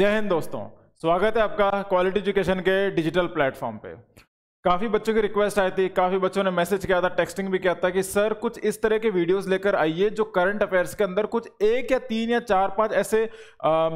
जय हिंद दोस्तों स्वागत है आपका क्वालिटी एजुकेशन के डिजिटल प्लेटफॉर्म पे काफ़ी बच्चों की रिक्वेस्ट आई थी काफ़ी बच्चों ने मैसेज किया था टेक्सटिंग भी किया था कि सर कुछ इस तरह के वीडियोस लेकर आइए जो करंट अफेयर्स के अंदर कुछ एक या तीन या चार पांच ऐसे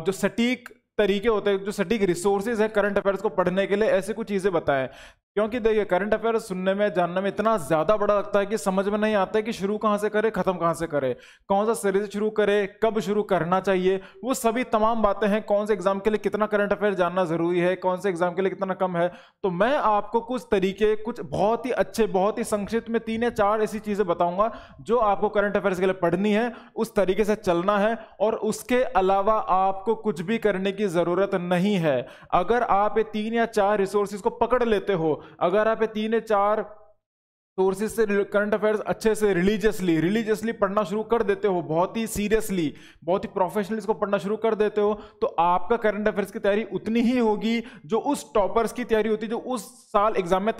जो सटीक तरीके होते हैं जो सटीक रिसोर्सेज है करंट अफेयर्स को पढ़ने के लिए ऐसे कुछ चीज़ें बताएं क्योंकि देखिए करंट अफेयर सुनने में जानने में इतना ज़्यादा बड़ा लगता है कि समझ में नहीं आता है कि शुरू कहाँ से करे ख़त्म कहाँ से करें कौन सा सीरीज शुरू करे कब शुरू करना चाहिए वो सभी तमाम बातें हैं कौन से एग्ज़ाम के लिए कितना करंट अफेयर जानना ज़रूरी है कौन से एग्ज़ाम के लिए कितना कम है तो मैं आपको कुछ तरीके कुछ बहुत ही अच्छे बहुत ही संक्षिप्त में तीन या चार ऐसी चीज़ें बताऊँगा जो आपको करंट अफेयर्स के लिए पढ़नी है उस तरीके से चलना है और उसके अलावा आपको कुछ भी करने की ज़रूरत नहीं है अगर आप ये तीन या चार रिसोर्सेज को पकड़ लेते हो अगर आप तीन या चार सोर्सेज से करंट अफेयर्स अच्छे से रिलीजियसली रिलीजियसली पढ़ना शुरू कर देते हो बहुत ही सीरियसली बहुत ही प्रोफेशनली इसको पढ़ना शुरू कर देते हो तो आपका करंट अफेयर्स की तैयारी उतनी ही होगी जो उस टॉपर्स की तैयारी होती है जो उस साल एग्जाम में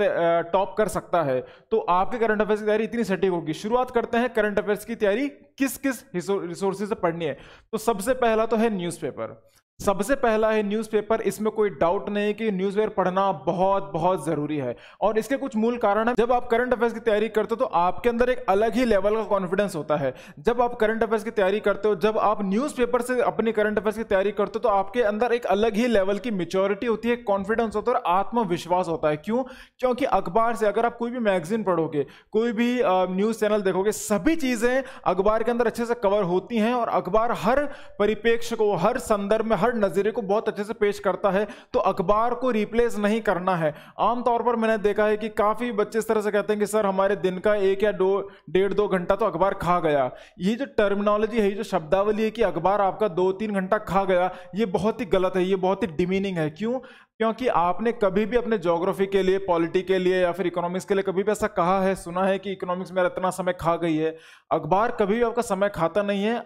टॉप कर सकता है तो आपके करंट अफेयर्स की तैयारी इतनी सटीक होगी शुरुआत करते हैं करंट अफेयर्स की तैयारी किस किस रिसोर्सेज से पढ़नी है तो सबसे पहला तो है न्यूज़पेपर सबसे पहला है न्यूज़पेपर इसमें कोई डाउट नहीं कि न्यूज़पेपर पढ़ना बहुत बहुत ज़रूरी है और इसके कुछ मूल कारण है जब आप करंट अफेयर्स की तैयारी करते हो तो आपके अंदर एक अलग ही लेवल का कॉन्फिडेंस होता है जब आप करंट अफेयर्स की तैयारी करते हो जब आप न्यूज़पेपर से अपनी करंट अफेयर्स की तैयारी करते हो तो आपके अंदर एक अलग ही लेवल की मेच्योरिटी होती है कॉन्फिडेंस होता है और आत्मविश्वास होता है क्यों क्योंकि अखबार से अगर आप कोई भी मैगजीन पढ़ोगे कोई भी न्यूज़ चैनल देखोगे सभी चीज़ें अखबार के अंदर अच्छे से कवर होती हैं और अखबार हर परिप्रेक्ष्य को हर संदर्भ में हर नज़रे को बहुत अच्छे से पेश करता है तो अखबार को रिप्लेस नहीं करना है आमतौर पर मैंने देखा है कि काफ़ी बच्चे इस तरह से कहते हैं कि सर हमारे दिन का एक या दो डेढ़ दो घंटा तो अखबार खा गया ये जो टर्मिनोलॉजी है ये जो शब्दावली है कि अखबार आपका दो तीन घंटा खा गया ये बहुत ही गलत है ये बहुत ही डिमीनिंग है क्यों क्योंकि आपने कभी भी अपने जोग्राफी के लिए पॉलिटी के लिए या फिर इकोनॉमिक्स के लिए कभी भी ऐसा कहा है सुना है कि इकोनॉमिक्स मेरा इतना समय खा गई है अखबार कभी भी आपका समय खाता नहीं है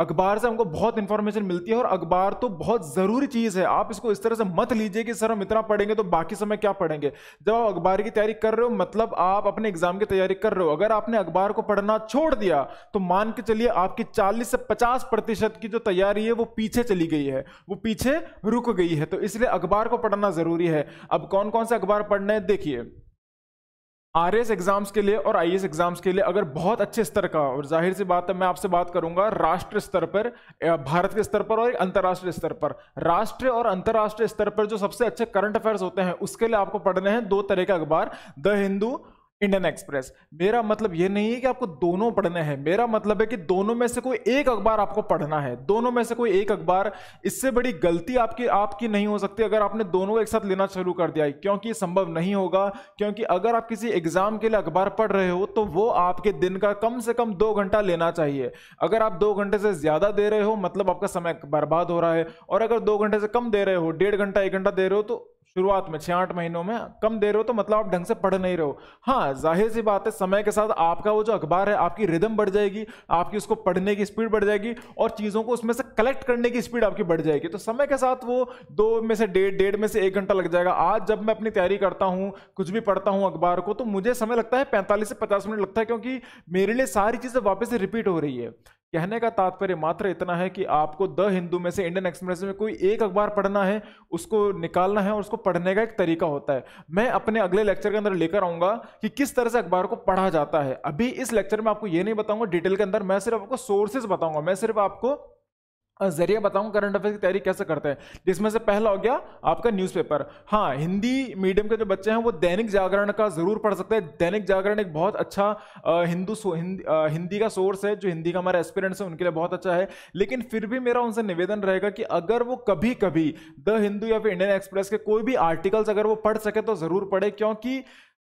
अखबार से हमको बहुत इन्फॉर्मेशन मिलती है और अखबार तो बहुत ज़रूरी चीज़ है आप इसको इस तरह से मत लीजिए कि सर हम इतना पढ़ेंगे तो बाकी समय क्या पढ़ेंगे जब आप अखबार की तैयारी कर रहे हो मतलब आप अपने एग्जाम की तैयारी कर रहे हो अगर आपने अखबार को पढ़ना छोड़ दिया तो मान के चलिए आपकी चालीस से पचास प्रतिशत की जो तैयारी है वो पीछे चली गई है वो पीछे रुक गई है तो इसलिए अखबार को पढ़ना ज़रूरी है अब कौन कौन से अखबार पढ़ने हैं देखिए आर एग्जाम्स के लिए और आई एग्जाम्स के लिए अगर बहुत अच्छे स्तर का और जाहिर सी बात है मैं आपसे बात करूंगा राष्ट्र स्तर पर भारत के स्तर पर और अंतर्राष्ट्रीय स्तर पर राष्ट्र और अंतर्राष्ट्रीय स्तर पर जो सबसे अच्छे करंट अफेयर्स होते हैं उसके लिए आपको पढ़ने हैं दो तरह के अखबार द हिंदू इंडियन एक्सप्रेस मेरा मतलब ये नहीं है कि आपको दोनों पढ़ने हैं मेरा मतलब है कि दोनों में से कोई एक अखबार आपको पढ़ना है दोनों में से कोई एक अखबार इससे बड़ी गलती आपकी आपकी नहीं हो सकती अगर आपने दोनों को एक साथ लेना शुरू कर दिया है क्योंकि संभव नहीं होगा क्योंकि अगर आप किसी एग्जाम के लिए अखबार पढ़ रहे हो तो वो आपके दिन का कम से कम दो घंटा लेना चाहिए अगर आप दो घंटे से ज़्यादा दे रहे हो मतलब आपका समय बर्बाद हो रहा है और अगर दो घंटे से कम दे रहे हो डेढ़ घंटा एक घंटा दे रहे हो तो शुरुआत में छः आठ महीनों में कम दे रहे हो तो मतलब आप ढंग से पढ़ नहीं रहे हो हाँ जाहिर सी बात है समय के साथ आपका वो जो अखबार है आपकी रिदम बढ़ जाएगी आपकी उसको पढ़ने की स्पीड बढ़ जाएगी और चीज़ों को उसमें से कलेक्ट करने की स्पीड आपकी बढ़ जाएगी तो समय के साथ वो दो में से डेढ़ डेढ़ में से एक घंटा लग जाएगा आज जब मैं अपनी तैयारी करता हूँ कुछ भी पढ़ता हूँ अखबार को तो मुझे समय लगता है पैंतालीस से पचास मिनट लगता है क्योंकि मेरे लिए सारी चीज़ें वापस से रिपीट हो रही है कहने का तात्पर्य मात्र इतना है कि आपको द हिंदू में से इंडियन एक्सप्रेस में कोई एक अखबार पढ़ना है उसको निकालना है और उसको पढ़ने का एक तरीका होता है मैं अपने अगले लेक्चर के अंदर लेकर आऊंगा कि किस तरह से अखबार को पढ़ा जाता है अभी इस लेक्चर में आपको ये नहीं बताऊंगा डिटेल के अंदर मैं सिर्फ आपको सोर्सेज बताऊंगा मैं सिर्फ आपको जरिया बताऊं करंट अफेयर्स की तैयारी कैसे करते हैं जिसमें से पहला हो गया आपका न्यूज़पेपर हाँ हिंदी मीडियम के जो बच्चे हैं वो दैनिक जागरण का जरूर पढ़ सकते हैं दैनिक जागरण एक बहुत अच्छा हिंदू हिंदी, हिंदी का सोर्स है जो हिंदी का हमारा एक्सपीरियंस है उनके लिए बहुत अच्छा है लेकिन फिर भी मेरा उनसे निवेदन रहेगा कि अगर वो कभी कभी द हिंदू या फिर इंडियन एक्सप्रेस के कोई भी आर्टिकल्स अगर वो पढ़ सके तो ज़रूर पढ़े क्योंकि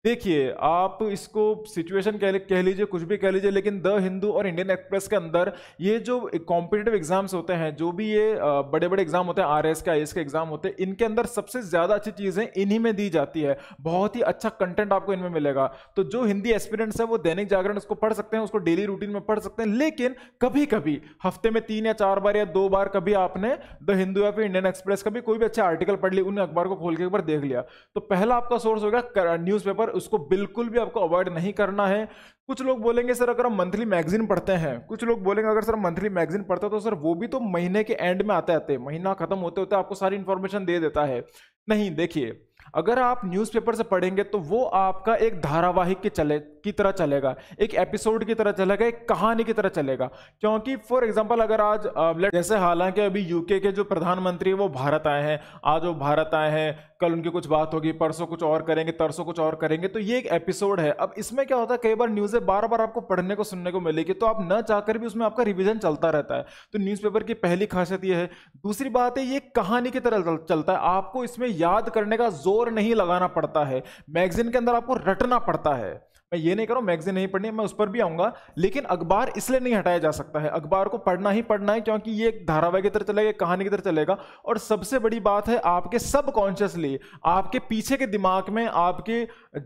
देखिए आप इसको सिचुएशन कह कह लीजिए कुछ भी कह लीजिए लेकिन द हिंदू और इंडियन एक्सप्रेस के अंदर ये जो कॉम्पिटेटिव एग्जाम्स होते हैं जो भी ये बड़े बड़े एग्जाम होते हैं आर एस के आई एस के एग्जाम होते हैं इनके अंदर सबसे ज़्यादा अच्छी चीज़ें इन्हीं में दी जाती है बहुत ही अच्छा कंटेंट आपको इनमें मिलेगा तो जो हिंदी एक्सपीरियंट्स है वो दैनिक जागरण उसको पढ़ सकते हैं उसको डेली रूटीन में पढ़ सकते हैं लेकिन कभी कभी हफ्ते में तीन या चार बार या दो बार कभी आपने द हिंदू या फिर इंडियन एक्सप्रेस का भी कोई भी अच्छा आर्टिकल पढ़ ली उन अखबार को खोल के एक बार देख लिया तो पहला आपका सोर्स होगा न्यूज़पेपर उसको बिल्कुल भी आपको अवॉइड नहीं करना है कुछ लोग बोलेंगे सर अगर हम मंथली मैगजीन पढ़ते हैं कुछ लोग बोलेंगे अगर सर मंथली मैगजीन पढ़ते हैं तो सर वो भी तो महीने के एंड में आते आते महीना खत्म होते होते आपको सारी इन्फॉर्मेशन दे देता है नहीं देखिए अगर आप न्यूज़पेपर से पढ़ेंगे तो वो आपका एक धारावाहिक की चले की तरह चलेगा एक एपिसोड की तरह चलेगा एक कहानी की तरह चलेगा क्योंकि फॉर एग्जांपल अगर आज जैसे हालांकि अभी यूके के जो प्रधानमंत्री वो भारत आए हैं आज वो भारत आए हैं कल उनकी कुछ बात होगी परसों कुछ और करेंगे तरसों कुछ और करेंगे तो ये एक एपिसोड है अब इसमें क्या होता है कई बार न्यूज़ें बार बार आपको पढ़ने को सुनने को मिलेगी तो आप न चाहकर भी उसमें आपका रिविजन चलता रहता है तो न्यूज़पेपर की पहली खासियत ये है दूसरी बात है ये कहानी की तरह चलता है आपको इसमें याद करने का जोर जोर नहीं लगाना पड़ता है मैगजीन के अंदर आपको रटना पड़ता है मैं ये नहीं करूँ मैगजीन नहीं पढ़नी मैं उस पर भी आऊँगा लेकिन अखबार इसलिए नहीं हटाया जा सकता है अखबार को पढ़ना ही पढ़ना है क्योंकि ये एक धारावाहिक की तरह चलेगा कहानी की तरह चलेगा और सबसे बड़ी बात है आपके सबकॉन्शियसली आपके पीछे के दिमाग में आपके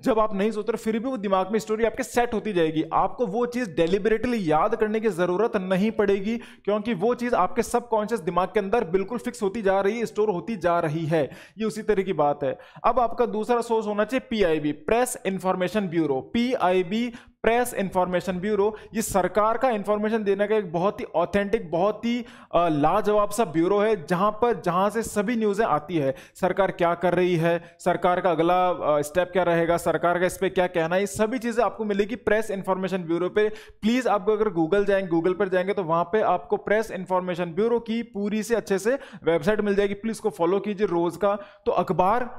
जब आप नहीं सोच रहे फिर भी वो दिमाग में स्टोरी आपके सेट होती जाएगी आपको वो चीज़ डेलिबरेटली याद करने की ज़रूरत नहीं पड़ेगी क्योंकि वो चीज़ आपके सबकॉन्शियस दिमाग के अंदर बिल्कुल फिक्स होती जा रही है स्टोर होती जा रही है ये उसी तरह की बात है अब आपका दूसरा सोर्स होना चाहिए P press information bureau P PIB press information bureau ये सरकार का इंफॉर्मेशन देने का एक बहुत ही ऑथेंटिक बहुत ही लाजवाब सा ब्यूरो है जहां पर जहां से सभी न्यूज़ें आती है सरकार क्या कर रही है सरकार का अगला स्टेप क्या रहेगा सरकार का इस पर क्या कहना है ये सभी चीज़ें आपको मिलेगी प्रेस इंफॉर्मेशन ब्यूरो पे प्लीज़ आपको अगर गूगल जाएंगे गूगल पर जाएंगे तो वहां पर आपको प्रेस इंफॉर्मेशन ब्यूरो की पूरी से अच्छे से वेबसाइट मिल जाएगी प्लीज़ को फॉलो कीजिए रोज़ का तो अखबार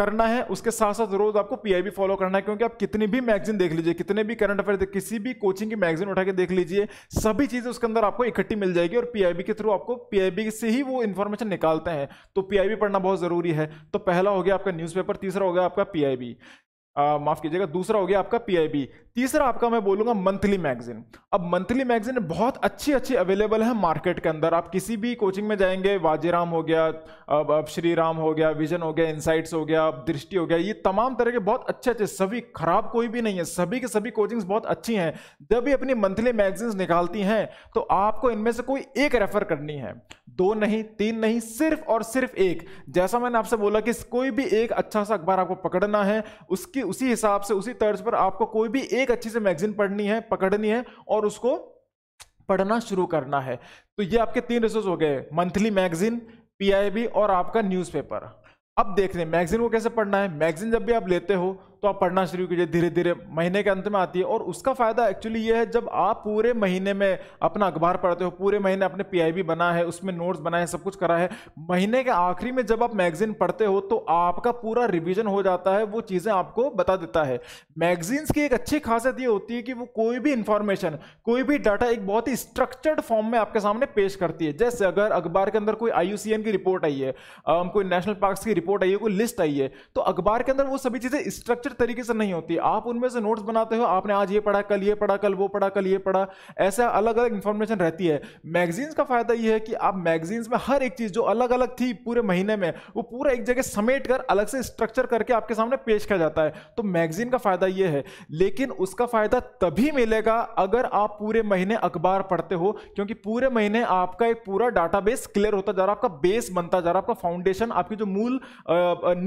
करना है उसके साथ साथ रोज आपको पीआईबी फॉलो करना है क्योंकि आप कितनी भी मैगजीन देख लीजिए कितने भी करंट अफेयर किसी भी कोचिंग की मैगजीन उठा के देख लीजिए सभी चीजें उसके अंदर आपको इकट्ठी मिल जाएगी और पीआईबी के थ्रू आपको पीआईबी से ही वो इन्फॉर्मेशन निकालते हैं तो पीआईबी पढ़ना बहुत जरूरी है तो पहला हो गया आपका न्यूज तीसरा हो गया आपका पीआईबी माफ कीजिएगा दूसरा हो गया आपका पीआईबी तीसरा आपका मैं बोलूंगा मंथली मैगजीन अब मंथली मैगजीन बहुत अच्छी अच्छी अवेलेबल है मार्केट के अंदर आप किसी भी कोचिंग में जाएंगे वाजीराम हो गया अब अब श्री राम हो गया विजन हो गया इनसाइट्स हो गया दृष्टि हो गया ये तमाम तरह के बहुत अच्छे अच्छे सभी खराब कोई भी नहीं है सभी के सभी कोचिंग्स बहुत अच्छी हैं जब भी अपनी मंथली मैगजीन्स निकालती हैं तो आपको इनमें से कोई एक रेफर करनी है दो नहीं तीन नहीं सिर्फ और सिर्फ एक जैसा मैंने आपसे बोला कि कोई भी एक अच्छा सा अखबार आपको पकड़ना है उसकी उसी हिसाब से उसी तर्ज पर आपको कोई भी एक अच्छी से मैगजीन पढ़नी है पकड़नी है और उसको पढ़ना शुरू करना है तो ये आपके तीन रिसोर्स हो गए मंथली मैगजीन पी और आपका न्यूज़पेपर अब देख रहे मैगजीन को कैसे पढ़ना है मैगजीन जब भी आप लेते हो तो आप पढ़ना शुरू कीजिए धीरे धीरे महीने के अंत में आती है और उसका फ़ायदा एक्चुअली ये है जब आप पूरे महीने में अपना अखबार पढ़ते हो पूरे महीने अपने पीआईबी बना है उसमें नोट्स बनाए हैं सब कुछ करा है महीने के आखिरी में जब आप मैगजीन पढ़ते हो तो आपका पूरा रिविजन हो जाता है वो चीज़ें आपको बता देता है मैगजीन्स की एक अच्छी खासियत ये होती है कि वो कोई भी इंफॉर्मेशन कोई भी डाटा एक बहुत ही स्ट्रक्चर्ड फॉर्म में आपके सामने पेश करती है जैसे अगर अखबार के अंदर कोई आई की रिपोर्ट आई है कोई नेशनल पार्क की रिपोर्ट आई है कोई लिस्ट आई है तो अखबार के अंदर वो सभी चीज़ें स्ट्रक्चर स्ट्रक्चर तरीके से नहीं होती आप उनमें से नोट्स बनाते हो आपने आज ये पढ़ा कल ये पढ़ा कल वो पढ़ा कल ये पढ़ा ऐसा अलग अलग इन्फॉर्मेशन रहती है मैगजीन्स का फायदा ये है कि आप मैगजीन्स में हर एक चीज़ जो अलग अलग थी पूरे महीने में वो पूरा एक जगह समेट कर अलग से स्ट्रक्चर करके आपके सामने पेश किया जाता है तो मैगजीन का फायदा ये है लेकिन उसका फायदा तभी मिलेगा अगर आप पूरे महीने अखबार पढ़ते हो क्योंकि पूरे महीने आपका एक पूरा डाटाबेस क्लियर होता जा रहा आपका बेस बनता जा रहा आपका फाउंडेशन आपकी जो मूल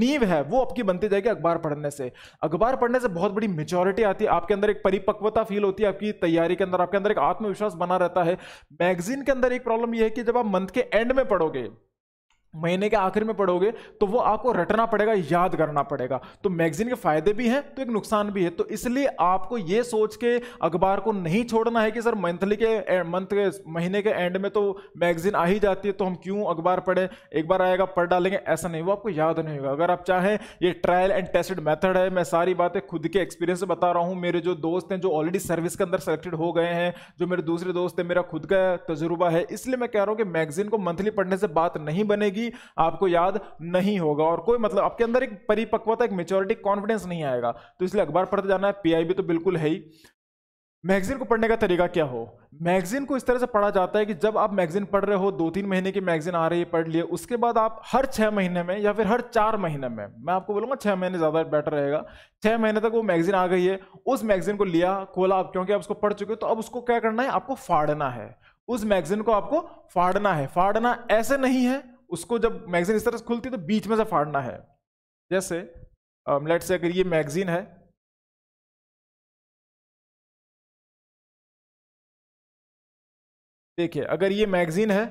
नींव है वो आपकी बनती जाएगी अखबार पढ़ने से अखबार पढ़ने से बहुत बड़ी मेचोरिटी आती है आपके अंदर एक परिपक्वता फील होती है आपकी तैयारी के अंदर आपके अंदर एक आत्मविश्वास बना रहता है मैगजीन के अंदर एक प्रॉब्लम यह है कि जब आप मंथ के एंड में पढ़ोगे महीने के आखिर में पढ़ोगे तो वो आपको रटना पड़ेगा याद करना पड़ेगा तो मैगजीन के फायदे भी हैं तो एक नुकसान भी है तो इसलिए आपको ये सोच के अखबार को नहीं छोड़ना है कि सर मंथली के मंथ के महीने के एंड में तो मैगजीन आ ही जाती है तो हम क्यों अखबार पढ़ें एक बार आएगा पढ़ डालेंगे ऐसा नहीं वो आपको याद नहीं होगा अगर आप चाहें ये ट्रायल एंड टेस्टेड मैथड है मैं सारी बातें खुद के एक्सपीरियंस से बता रहा हूँ मेरे जो दोस्त हैं जो ऑलरेडी सर्विस के अंदर सेलेक्टेड हो गए हैं जो मेरे दूसरे दोस्त हैं मेरा खुद का तजुर्बा है इसलिए मैं कह रहा हूँ कि मैगजीन को मंथली पढ़ने से बात नहीं बनेगी भी आपको याद नहीं होगा और कोई मतलब आपके अंदर एक परिपक्वता एक मेच्योरिटी कॉन्फिडेंस नहीं आएगा तो इसलिए अखबार पढ़ते जाना है पीआईबी तो बिल्कुल है ही मैगजीन को पढ़ने का तरीका क्या हो मैगजीन को इस तरह से पढ़ा जाता है कि जब आप मैगजीन पढ़ रहे हो दो तीन महीने की मैगजीन आ रही है पढ़ लिए उसके बाद आप हर छः महीने में या फिर हर चार महीने में मैं आपको बोलूँगा छः महीने ज़्यादा बेटर रहेगा छः महीने तक वो मैगजीन आ गई है उस मैगजीन को लिया खोला आप क्योंकि आप उसको पढ़ चुके हो तो अब उसको क्या करना है आपको फाड़ना है उस मैगजीन को आपको फाड़ना है फाड़ना ऐसे नहीं है उसको जब मैगजीन इस तरह से खुलती है तो बीच में से फाड़ना है जैसे लेट um, से अगर ये मैगजीन है देखिए अगर ये मैगजीन है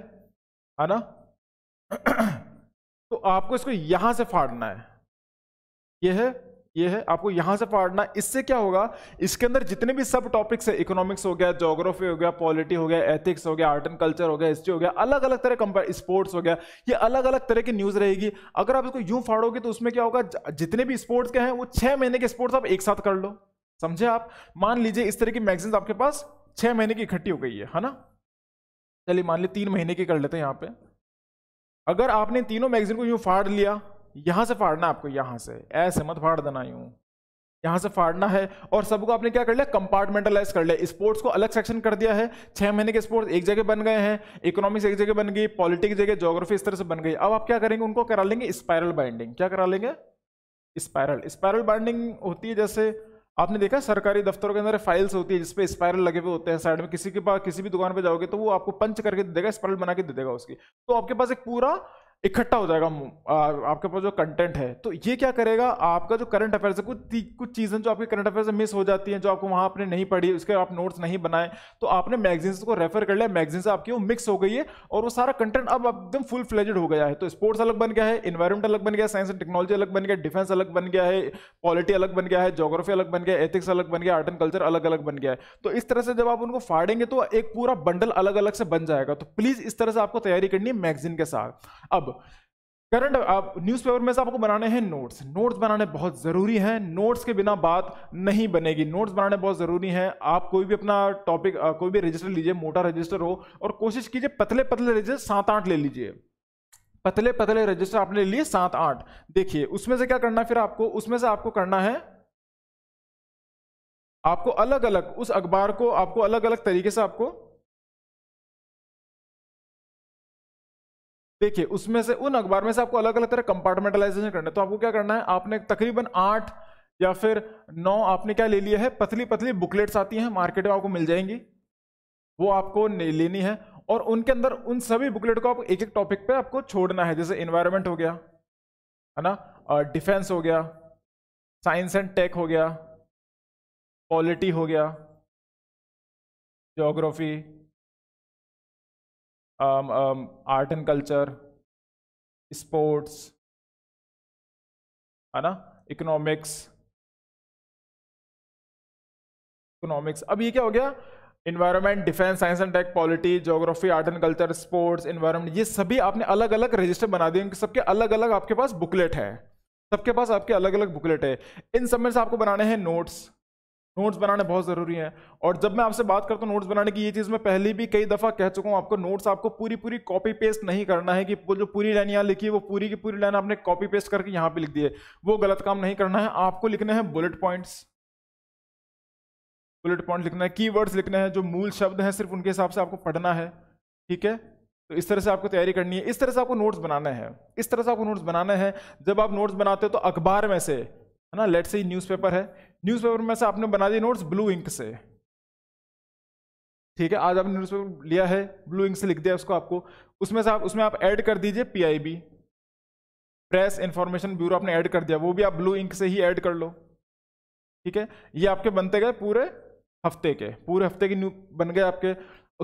है ना तो आपको इसको यहां से फाड़ना है ये है ये है आपको यहां से पढ़ना इससे क्या होगा इसके अंदर जितने भी सब टॉपिक्स है इकोनॉमिक्स हो गया जोग्राफी हो गया पॉलिटी हो गया एथिक्स हो गया आर्ट एंड कल्चर हो गया हिस्ट्री हो गया अलग अलग तरह कंपेयर स्पोर्ट्स हो गया ये अलग अलग तरह की न्यूज़ रहेगी अगर आप इसको यूं फाड़ोगे तो उसमें क्या होगा जितने भी स्पोर्ट्स के हैं वो छह महीने के स्पोर्ट्स आप एक साथ कर लो समझे आप मान लीजिए इस तरह की मैगजीन आपके पास छह महीने की इकट्ठी हो गई है है ना चलिए मान लीजिए तीन महीने की कर लेते हैं यहाँ पे अगर आपने तीनों मैगजीन को यूँ फाड़ लिया यहां से फाड़ना आपको यहां से ऐसे मत फाड़ देना यूँ यहां से फाड़ना है और सबको आपने क्या कर लिया कंपार्टमेंटलाइज कर लिया स्पोर्ट्स को अलग सेक्शन कर दिया है छह महीने के स्पोर्ट्स एक जगह बन गए हैं इकोनॉमिक्स एक जगह बन गई पॉलिटिक्स जगह ज्योग्राफी इस तरह से बन गई अब आप क्या करेंगे उनको करा लेंगे स्पायरल बाइंडिंग क्या करा लेंगे स्पायरल स्पायरल बाइंडिंग होती है जैसे आपने देखा सरकारी दफ्तरों के अंदर फाइल्स होती है जिसपे स्पायरल लगे हुए होते हैं साइड में किसी के पास किसी भी दुकान पर जाओगे तो वो आपको पंच करके दे देगा स्पायरल बना के दे देगा उसकी तो आपके पास एक पूरा इकट्ठा हो जाएगा आपके पास जो कंटेंट है तो ये क्या करेगा आपका जो करंट अफेयर्स है कुछ कुछ चीज़ें जो आपके करंट अफेयर्स मिस हो जाती हैं जो आपको वहाँ आपने नहीं पढ़ी उसके आप नोट्स नहीं बनाए तो आपने मैगजीन्स को रेफर कर लिया मैगजीन्स आपकी वो मिक्स हो गई है और वो सारा कंटेंट अब एकदम फुल फ्लेजेड हो गया है तो स्पोर्ट्स अलग बन गया है इन्वायरमेंट अलग बन गया साइंस एंड टेक्नोलॉजी अलग बन गया डिफेंस अलग बन गया है पॉलिटी अलग बन गया है जोग्राफी अलग बन गया एथिक्स अलग बन गया आर्ट एंड कल्चर अलग अलग बन गया है तो इस तरह से जब आप उनको फाड़ेंगे तो एक पूरा बंडल अलग अलग से बन जाएगा तो प्लीज़ इस तरह से आपको तैयारी करनी है मैगजीन के साथ अब करंट आप न्यूज़पेपर में से आपको बनाने हैं नोट्स नोट्स बनाने बहुत ज़रूरी हैं नोट्स के बिना बात नहीं बनेगी नोट्स बनाने बहुत ज़रूरी हैं आप कोई भी अपना टॉपिक कोई भी रजिस्टर लीजिए मोटा रजिस्टर हो और कोशिश कीजिए पतले पतले रजिस्टर सात आठ ले लीजिए पतले पतले रजिस्टर आपने ले लिए सात आठ देखिए उसमें से क्या करना है फिर आपको उसमें से आपको करना है आपको अलग अलग उस अखबार को आपको अलग अलग तरीके से आपको देखिए उसमें से उन अखबार में से आपको अलग अलग तरह कंपार्टमेंटलाइजेशन करना है तो आपको क्या करना है आपने तकरीबन आठ या फिर नौ आपने क्या ले लिया है पतली पतली बुकलेट्स आती हैं मार्केट में आपको मिल जाएंगी वो आपको लेनी है और उनके अंदर उन सभी बुकलेट को आप एक एक टॉपिक पे आपको छोड़ना है जैसे इन्वायरमेंट हो गया है ना डिफेंस हो गया साइंस एंड टेक हो गया पॉलिटी हो गया geography um, um, art and culture sports है ना इकोनॉमिक्स इकोनॉमिक्स अब ये क्या हो गया environment defence science and tech polity geography art and culture sports environment ये सभी आपने अलग अलग रजिस्टर बना दिए उनके सबके अलग अलग आपके पास बुकलेट है सबके पास आपके अलग अलग बुकलेट है इन सब में से आपको बनाने हैं नोट्स नोट्स बनाने बहुत ज़रूरी है और जब मैं आपसे बात करता हूँ नोट्स बनाने की ये चीज़ मैं पहले भी कई दफ़ा कह चुका हूँ आपको नोट्स आपको पूरी पूरी कॉपी पेस्ट नहीं करना है कि वो जो पूरी लाइन यहाँ लिखी है वो पूरी की पूरी लाइन आपने कॉपी पेस्ट करके यहाँ पे लिख दी है वो गलत काम नहीं करना है आपको लिखने हैं बुलेट पॉइंट्स बुलेट पॉइंट लिखना है की लिखने हैं जो मूल शब्द हैं सिर्फ उनके हिसाब से आपको पढ़ना है ठीक है तो इस तरह से आपको तैयारी करनी है इस तरह से आपको नोट्स बनाना है इस तरह से आपको नोट्स बनाना है जब आप नोट्स बनाते हो तो अखबार में से है ना लेट से न्यूज़पेपर है न्यूज़पेपर में से आपने बना दिए नोट्स ब्लू इंक से ठीक है आज आपने न्यूज़पेपर लिया है ब्लू इंक से लिख दिया उसको आपको उसमें से आप उसमें आप ऐड कर दीजिए पीआईबी प्रेस इंफॉर्मेशन ब्यूरो आपने ऐड कर दिया वो भी आप ब्लू इंक से ही ऐड कर लो ठीक है ये आपके बनते गए पूरे हफ्ते के पूरे हफ्ते के न्यू बन गए आपके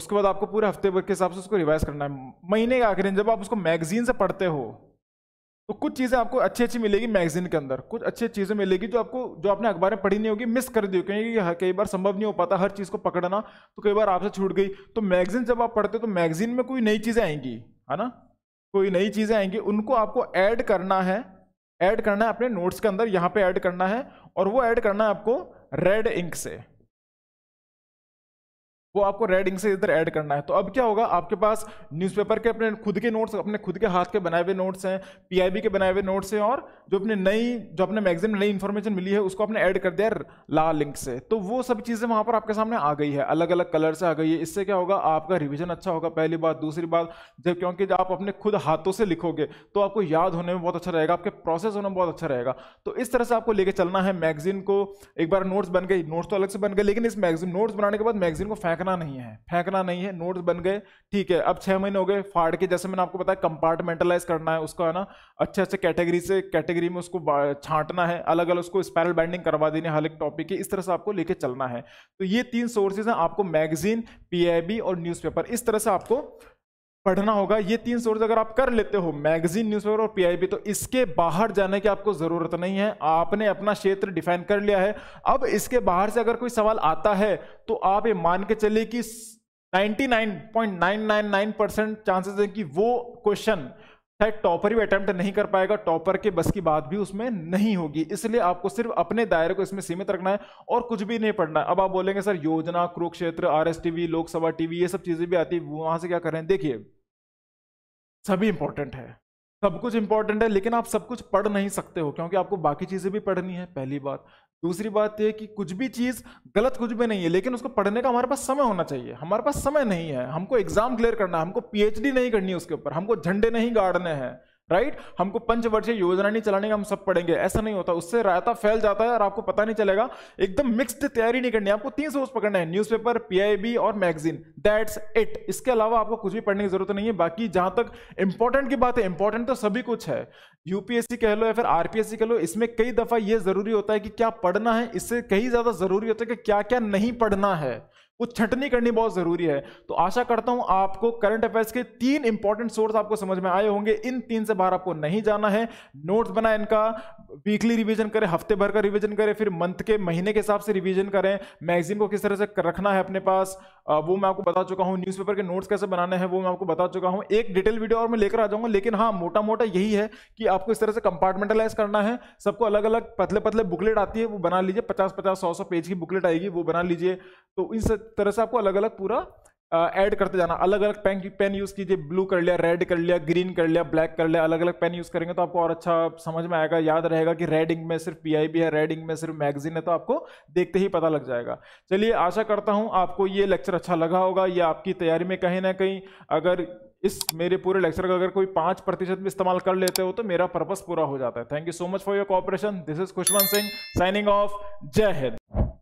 उसके बाद आपको पूरे हफ्ते भर के हिसाब से उसको रिवाइज करना है महीने के आखिर जब आप उसको मैगजीन से पढ़ते हो तो कुछ चीज़ें आपको अच्छी अच्छी मिलेगी मैगजीन के अंदर कुछ अच्छी अच्छी चीज़ें मिलेगी जो आपको जो आपने अखबार में पढ़ी नहीं होगी मिस कर दी होगी क्योंकि कई बार संभव नहीं हो पाता हर चीज़ को पकड़ना तो कई बार आपसे छूट गई तो मैगजीन जब आप पढ़ते हो तो मैगजीन में कोई नई चीज़ें आएंगी है ना कोई नई चीज़ें आएंगी उनको आपको ऐड करना है ऐड करना है अपने नोट्स के अंदर यहाँ पे ऐड करना है और वो ऐड करना है आपको रेड इंक से वो आपको रेड इंक से इधर ऐड करना है तो अब क्या होगा आपके पास न्यूज़पेपर के अपने खुद के नोट्स अपने खुद के हाथ के बनाए हुए नोट्स हैं पीआईबी के बनाए हुए नोट्स हैं और जो अपने नई जो अपने मैगजीन में नई इन्फॉर्मेशन मिली है उसको आपने ऐड कर दिया लाल लिंक से तो वो सब चीज़ें वहाँ पर आपके सामने आ गई है अलग अलग कलर से आ गई है इससे क्या होगा आपका रिविजन अच्छा होगा पहली बात दूसरी बात जब क्योंकि आप अपने खुद हाथों से लिखोगे तो आपको याद होने में बहुत अच्छा रहेगा आपके प्रोसेस होने में बहुत अच्छा रहेगा तो इस तरह से आपको लेके चलना है मैगजीन को एक बार नोट्स बन गई नोट्स तो अलग से बन गए लेकिन इस मैगजीन नोट्स बनाने के बाद मैगजीन को फेंकना फेंकना नहीं है फेंकना नहीं है नोट्स बन गए ठीक है अब छः महीने हो गए फाड़ के जैसे मैंने आपको बताया कंपार्टमेंटलाइज करना है उसको है ना अच्छे अच्छे कैटेगरी से कैटेगरी में उसको छांटना है अलग अलग उसको स्पैरल बाइंडिंग करवा देनी है हर एक टॉपिक की इस तरह से आपको लेके चलना है तो ये तीन सोर्सेज हैं आपको मैगजीन पी और न्यूज़ इस तरह से आपको पढ़ना होगा ये तीन सोर्स अगर आप कर लेते हो मैगजीन न्यूज़पेपर और पीआईबी तो इसके बाहर जाने की आपको ज़रूरत नहीं है आपने अपना क्षेत्र डिफाइन कर लिया है अब इसके बाहर से अगर कोई सवाल आता है तो आप ये मान के चलिए कि 99.999 परसेंट चांसेस है कि वो क्वेश्चन शायद टॉपर भी अटैम्प्ट नहीं कर पाएगा टॉपर के बस की बात भी उसमें नहीं होगी इसलिए आपको सिर्फ अपने दायरे को इसमें सीमित रखना है और कुछ भी नहीं पढ़ना है अब आप बोलेंगे sir Yojana Kurukshetra R S TV Lok Sabha TV ये सब चीज़ें भी आती है वहाँ से क्या करें देखिए सभी इंपॉर्टेंट है सब कुछ इंपॉर्टेंट है लेकिन आप सब कुछ पढ़ नहीं सकते हो क्योंकि आपको बाकी चीज़ें भी पढ़नी है पहली बात दूसरी बात यह कि कुछ भी चीज़ गलत कुछ भी नहीं है लेकिन उसको पढ़ने का हमारे पास समय होना चाहिए हमारे पास समय नहीं है हमको एग्जाम क्लियर करना है हमको पीएचडी नहीं करनी है उसके ऊपर हमको झंडे नहीं गाड़ने हैं राइट हमको पंचवर्षीय योजना नहीं चलाने का हम सब पढ़ेंगे ऐसा नहीं होता उससे रायता फैल जाता है और आपको पता नहीं चलेगा एकदम मिक्सड तैयारी नहीं करनी आपको तीन सोर्स पकड़ना है न्यूज़पेपर पीआईबी और मैगजीन दैट्स इट इसके अलावा आपको कुछ भी पढ़ने की जरूरत नहीं है बाकी जहां तक इंपॉर्टेंट की बात है इंपॉर्टेंट तो सभी कुछ है यूपीएससी कह लो या फिर आरपीएससी कह लो इसमें कई दफा ये जरूरी होता है कि क्या पढ़ना है इससे कहीं ज्यादा जरूरी होता है कि क्या क्या नहीं पढ़ना है वो छटनी करनी बहुत जरूरी है तो आशा करता हूं आपको करंट अफेयर्स के तीन इंपॉर्टेंट सोर्स आपको समझ में आए होंगे इन तीन से बाहर आपको नहीं जाना है नोट्स बनाए इनका वीकली रिवीजन करें हफ्ते भर का रिवीजन करें फिर मंथ के महीने के हिसाब से रिवीजन करें मैगजीन को किस तरह से रखना है अपने पास वो मैं आपको बता चुका हूं न्यूज़पेपर के नोट्स कैसे बनाने हैं वो मैं आपको बता चुका हूं एक डिटेल वीडियो और मैं लेकर आ जाऊंगा लेकिन हाँ मोटा मोटा यही है कि आपको इस तरह से कंपार्टमेंटलाइज करना है सबको अलग अलग पतले पतले बुकलेट आती है वो बना लीजिए पचास पचास सौ सौ पेज की बुकलेट आएगी वो बना लीजिए तो इस तरह से आपको अलग अलग पूरा ऐड करते जाना अलग अलग पेन पेन यूज़ कीजिए ब्लू कर लिया रेड कर लिया ग्रीन कर लिया ब्लैक कर लिया अलग अलग पेन यूज़ करेंगे तो आपको और अच्छा समझ में आएगा याद रहेगा कि रेड इंक में सिर्फ पीआईबी है रेड इंक में सिर्फ मैगजीन है तो आपको देखते ही पता लग जाएगा चलिए आशा करता हूँ आपको ये लेक्चर अच्छा लगा होगा ये आपकी तैयारी में कहीं ना कहीं अगर इस मेरे पूरे लेक्चर का अगर कोई पांच प्रतिशत भी इस्तेमाल कर लेते हो तो मेरा पर्पस पूरा हो जाता है thank you so much for your cooperation this is Khushwant Singh signing off Jai Hind